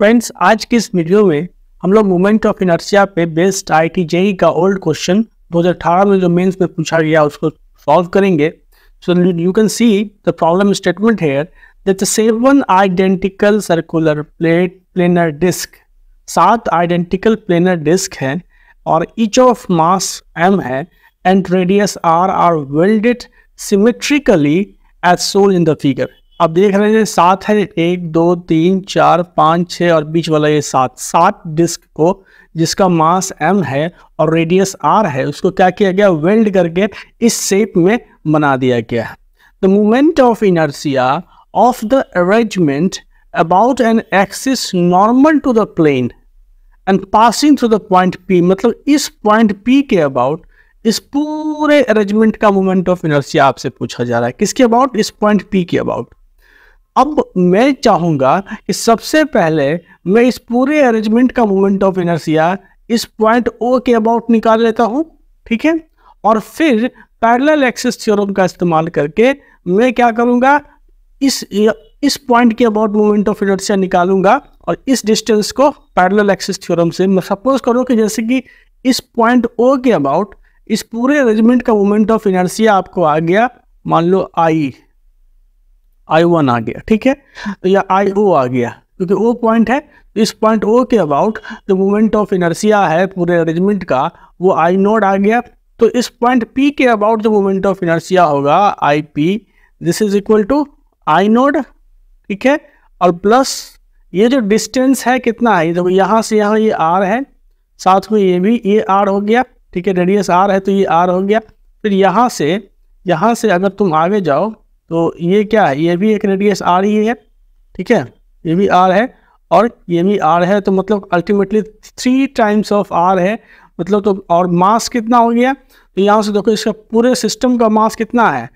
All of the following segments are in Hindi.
फ्रेंड्स आज के इस वीडियो में हम लोग मोमेंट ऑफ इनर्सिया पे बेस्ड आई टी जेई का ओल्ड क्वेश्चन 2018 में जो मेंस में पूछा गया उसको सॉल्व करेंगे so you can see the problem statement here that seven identical circular plate planar disc सात आइडेंटिकल प्लेनर डिस्क हैं और ईच ऑफ मास एम है and radius R are welded symmetrically as shown in the figure अब देख रहे हैं सात है एक दो तीन चार पाँच छः और बीच वाला ये सात सात डिस्क को जिसका मास m है और रेडियस r है उसको क्या किया गया वेल्ड करके इस शेप में बना दिया गया है the moment of inertia of the arrangement about an axis normal to the plane and passing through the point P मतलब इस पॉइंट पी के अबाउट इस पूरे अरेंजमेंट का मोमेंट ऑफ इनर्सिया आपसे पूछा जा रहा है किसके अबाउट इस पॉइंट पी के अबाउट अब मैं चाहूँगा कि सबसे पहले मैं इस पूरे अरेंजमेंट का मोमेंट ऑफ इनर्सिया इस पॉइंट ओ के अबाउट निकाल लेता हूँ ठीक है और फिर पैरेलल एक्सेस थ्योरम का इस्तेमाल करके मैं क्या करूँगा इस इस पॉइंट के अबाउट मोमेंट ऑफ इनर्सिया निकालूंगा और इस डिस्टेंस को पैरेलल एक्सेस थ्योरम से मैं सपोज करूँ कि जैसे कि इस पॉइंट ओ के अबाउट इस पूरे अरेंजमेंट का मोमेंट ऑफ इनर्सिया आपको आ गया मान लो आई आई वन आ गया ठीक है तो या आई ओ आ गया क्योंकि ओ पॉइंट है तो इस पॉइंट ओ के अबाउट जो मूवमेंट ऑफ इनर्सिया है पूरे अरेंजमेंट का वो आई नोड आ गया तो इस पॉइंट पी के अबाउट जो मूवमेंट ऑफ इनर्सिया होगा I P this is equal to I naught ठीक है और प्लस ये जो डिस्टेंस है कितना है जब यहाँ से यहाँ ये आर है साथ में ये भी ये आर हो गया ठीक है रेडियस आर है तो ये आर हो गया फिर यहाँ से यहाँ से अगर तुम आगे जाओ तो ये क्या है ये भी एक रेडियस आर ही है ठीक है ये भी आर है और ये भी आर है तो मतलब ultimately three times of R है मतलब तो और मास कितना हो गया तो यहाँ से देखो इसका पूरे सिस्टम का मास कितना है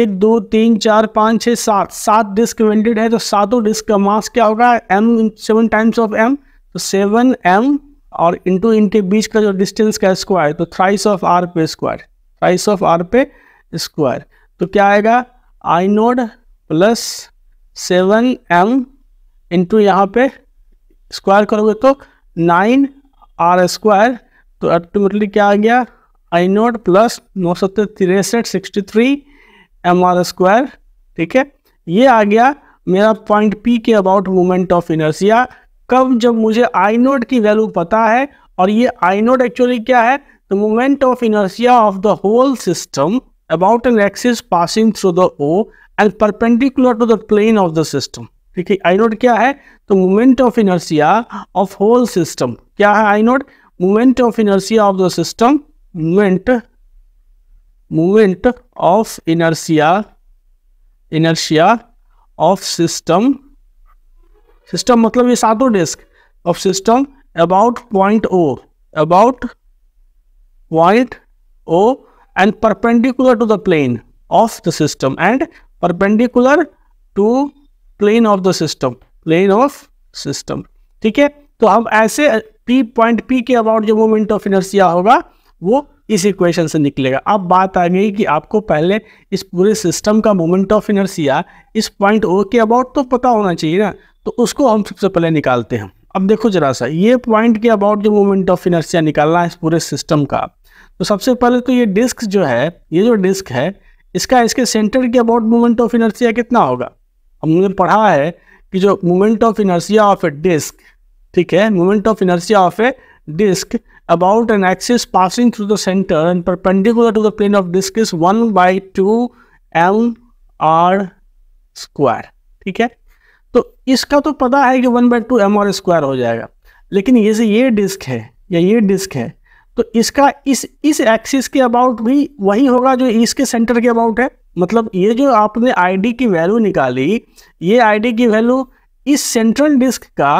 एक दो तीन चार पाँच छः सात सात डिस्क वेंटेड है तो सातों डिस्क का मास क्या होगा M seven times of M तो सेवन एम और इंटू इनके बीच का जो डिस्टेंस का स्क्वायर तो थ्राइस ऑफ आर पे स्क्वायर थ्राइस ऑफ आर पे स्क्वायर तो क्या आएगा I naught plus seven M into यहाँ पे स्क्वायर करोगे तो नाइन आर स्क्वायर तो अल्टीमेटली क्या आ गया आई नोड प्लस नौ सौ तिरसठ sixty three M R square ठीक है ये आ गया मेरा पॉइंट पी के अबाउट मोमेंट ऑफ इनर्सिया कब जब मुझे आई नोड की वैल्यू पता है और ये आई नोड एक्चुअली क्या है the moment of inertia of the whole system about an axis passing through the O and perpendicular to the plane of the system ठीक है आई नोट क्या है तो movement of inertia of whole system क्या है I naught movement of inertia of the system movement movement of inertia inertia of system system मतलब ये सातों disc of system about point O about point O and perpendicular to the plane of the system and perpendicular to plane of the system plane of system ठीक है तो हम ऐसे P पॉइंट P के अबाउट जो मोमेंट ऑफ इनर्सिया होगा वो इस इक्वेशन से निकलेगा अब बात आ गई कि आपको पहले इस पूरे सिस्टम का मोमेंट ऑफ इनर्सिया इस पॉइंट ओ के अबाउट तो पता होना चाहिए ना तो उसको हम सबसे पहले निकालते हैं अब देखो जरा सा ये पॉइंट के अबाउट जो मोमेंट ऑफ इनर्सिया निकालना है इस पूरे सिस्टम का तो सबसे पहले तो ये डिस्क जो है ये जो डिस्क है इसका इसके सेंटर के अबाउट मोमेंट ऑफ इनर्सिया कितना होगा हमने पढ़ा है कि जो moment of inertia of a disc ठीक है moment of inertia of a disc about an axis passing through the centre and perpendicular to the plane of disc is one by two M R square ठीक है तो इसका तो पता है कि one by two M R square हो जाएगा लेकिन ये से ये डिस्क है या ये डिस्क है तो इसका इस इस एक्सिस के अबाउट भी वही होगा जो इसके सेंटर के अबाउट है मतलब ये जो आपने आईडी की वैल्यू निकाली ये आईडी की वैल्यू इस सेंट्रल डिस्क का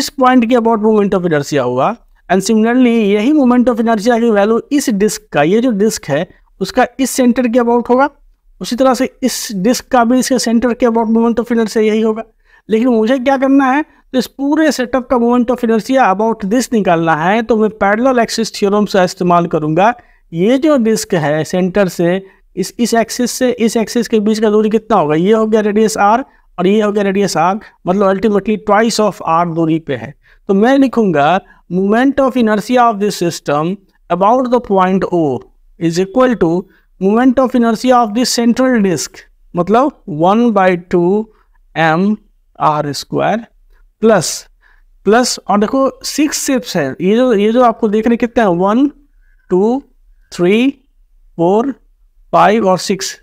इस पॉइंट के अबाउट मोमेंट ऑफ इनर्जिया हुआ एंड सिमिलरली यही मोमेंट ऑफ इनर्जिया की वैल्यू इस डिस्क का ये जो डिस्क है उसका इस सेंटर के अबाउट होगा उसी तरह से इस डिस्क का भी इसके सेंटर के अबाउट मोमेंट ऑफ इनर्जिया यही होगा लेकिन मुझे क्या करना है तो इस पूरे सेटअप का moment of inertia about this निकालना है तो मैं पैरल एक्सिस थियोरम से इस्तेमाल करूंगा ये जो डिस्क है सेंटर से इस इस एक्सिस से इस एक्सिस के बीच का दूरी कितना होगा ये हो गया रेडियस आर और ये हो गया रेडियस आर मतलब अल्टीमेटली ट्वाइस ऑफ आर दूरी पे है तो मैं लिखूंगा moment of inertia of this system about the point O is equal to moment of inertia of this central disc मतलब one by two M R square plus plus और देखो सिक्स सिप्स है ये जो ये जो आपको देखने कितने हैं one two three four five और सिक्स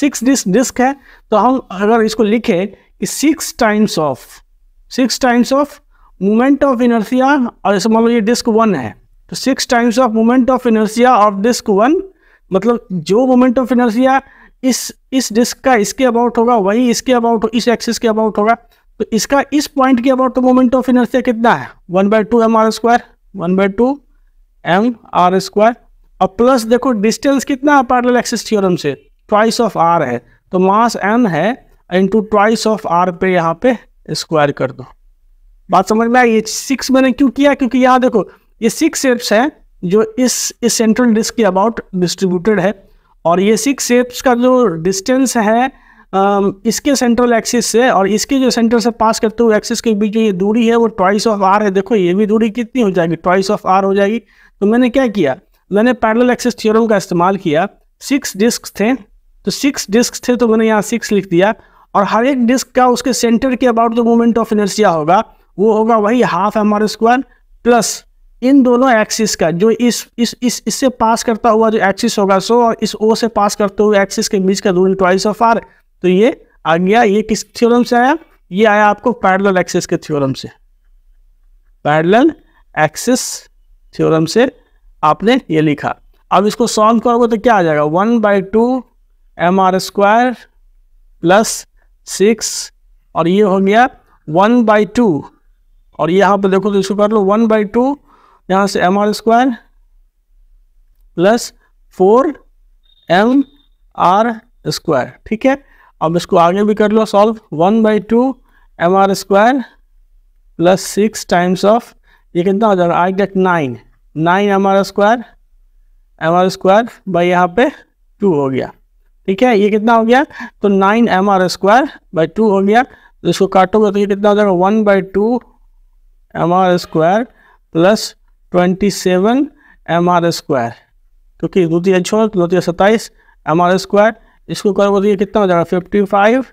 सिक्स डिस्क डिस्क है तो हम अगर इसको लिखे कि six times of six times of moment of inertia और जैसे मान लो ये डिस्क वन है तो six times of moment of inertia of disc one मतलब जो मोमेंट ऑफ इनर्सिया इस इस डिस्क का इसके अबाउट होगा वही इसके अबाउट इस एक्सिस के अबाउट होगा तो इसका इस पॉइंट के अबाउट मोमेंट ऑफ इनर्सिया कितना है one by two M R square one by two M R square और प्लस देखो डिस्टेंस कितना है पैरेलल एक्सिस थ्योरम से ट्वाइस ऑफ आर है तो मास एम है इंटू ट्वाइस ऑफ आर पे यहाँ पे स्क्वायर कर दो बात समझ में आई ये सिक्स मैंने क्यों किया क्योंकि यहाँ देखो ये सिक्स शेप्स हैं जो इस इस सेंट्रल डिस्क के अबाउट डिस्ट्रीब्यूटेड है और ये सिक्स शेप्स का जो डिस्टेंस है Um, इसके सेंट्रल एक्सिस से और इसके जो सेंटर से पास करते हुए एक्सिस के बीच जो ये दूरी है वो ट्वाइस ऑफ आर है देखो ये भी दूरी कितनी हो जाएगी ट्वाइस ऑफ आर हो जाएगी तो मैंने क्या किया मैंने पैरल एक्सिस थियोरम का इस्तेमाल किया सिक्स डिस्क थे तो सिक्स डिस्क थे तो मैंने यहाँ सिक्स लिख दिया और हर एक डिस्क का उसके सेंटर के about the moment of inertia होगा वो होगा वही half M R square plus इन दोनों एक्सिस का जो इस इस इस इससे पास करता हुआ जो एक्सिस होगा सो और इस ओ से पास करते हुए एक्सिस के बीच का दूरी ट्वाइस ऑफ आर तो ये आ गया ये किस थ्योरम से आया ये आया आपको पैरल एक्सेस के थ्योरम से पैरल एक्सेस थ्योरम से आपने ये लिखा अब इसको सॉल्व करोगे तो क्या आ जाएगा one by two M R square plus six और ये हो गया वन बाई टू और ये यहाँ पर देखो तो इसको कर लो वन बाई टू यहाँ से M R square plus four M R square ठीक है अब इसको आगे भी कर लो solve one by two M R square plus six times of ये कितना हो जाएगा I get nine nine M R square M R square by यहाँ पे टू हो गया ठीक है ये कितना हो गया तो nine M R square by two हो गया तो इसको काटोगे तो ये कितना हो जाएगा one by two M R square plus twenty seven M R square क्योंकि दो तीन छोड़ दो तीन सत्ताईस एम आर स्क्वायर इसको कर बोलिए कितना हो जाएगा fifty five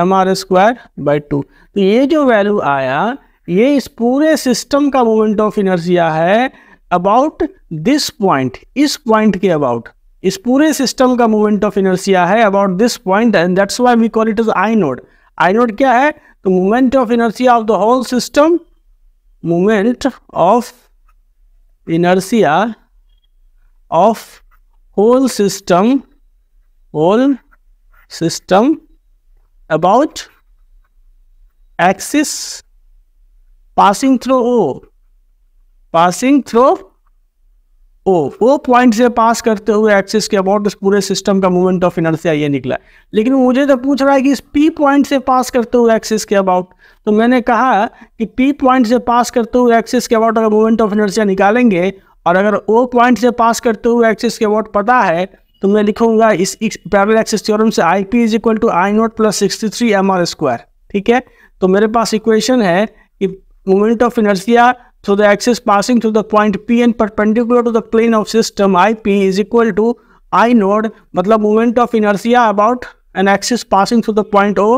M R square by two तो ये जो वैल्यू आया ये इस पूरे सिस्टम का मोमेंट ऑफ इनर्जिया है अबाउट दिस पॉइंट इस पॉइंट के अबाउट इस पूरे सिस्टम का मोमेंट ऑफ इनर्सिया है about this point and that's why we call it is I naught I naught क्या है तो moment of inertia of the whole system moment of inertia of whole system whole system about axis passing through O passing through O वो पॉइंट से पास करते हुए एक्सिस के अबाउट उस पूरे सिस्टम का मूवमेंट ऑफ इनर्सिया ये निकला लेकिन मुझे तो पूछ रहा है कि इस पी पॉइंट से पास करते हुए एक्सिस के अबाउट तो मैंने कहा कि पी पॉइंट से पास करते हुए एक्सिस के अबाउट अगर मूवमेंट ऑफ इनर्सिया निकालेंगे और अगर ओ पॉइंट से पास करते हुए एक्सिस के अबाउट पता है तो मैं लिखूंगा इस पैरल एक्सिस थ्योरम से I P is equal to I naught plus sixty three M R square ठीक है तो मेरे पास इक्वेशन है कि moment of inertia through the axis passing through the point P and perpendicular to the plane of system I P is equal to I naught मतलब moment of inertia about an axis passing through the point O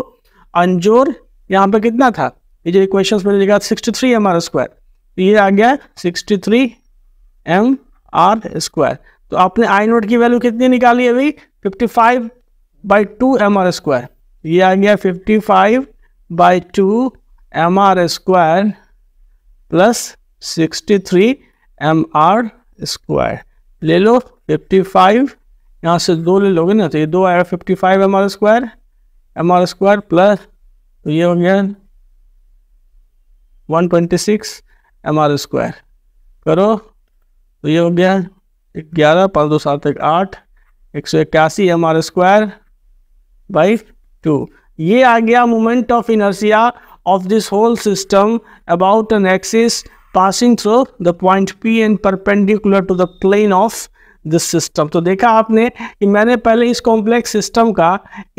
अंजोर यहाँ पे कितना था ये जो इक्वेशन मैंने लिखा sixty three M R square ये आ गया sixty three M R square तो आपने आई नोट की वैल्यू कितनी निकाली है भाई fifty five by two M R square ये आ गया fifty five by two M R square plus sixty three M R square ले लो फिफ्टी फाइव यहाँ से दो ले लोगे ना तो ये दो आएगा fifty five M R square M R square plus तो ये हो गया one twenty six M R square करो तो ये हो गया ग्यारह पाँच दो सात एक आठ एक सौ इक्यासी M R square by two ये आ गया moment of inertia of this whole system about an axis passing through the point P and perpendicular to the plane of this system तो देखा आपने कि मैंने पहले इस कॉम्प्लेक्स सिस्टम का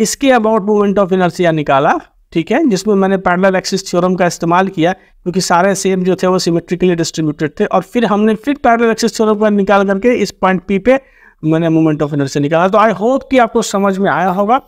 इसके अबाउट मोमेंट ऑफ इनर्सिया निकाला ठीक है जिसमें मैंने पैरल एक्सिस थ्योरम का इस्तेमाल किया क्योंकि सारे सेम जो थे वो सिमेट्रिकली डिस्ट्रीब्यूटेड थे और फिर हमने फिर पैरल एक्सिस थ्योरम का निकाल करके इस पॉइंट पी पे मैंने मोमेंट ऑफ एनर्जी निकाला तो आई होप कि आपको समझ में आया होगा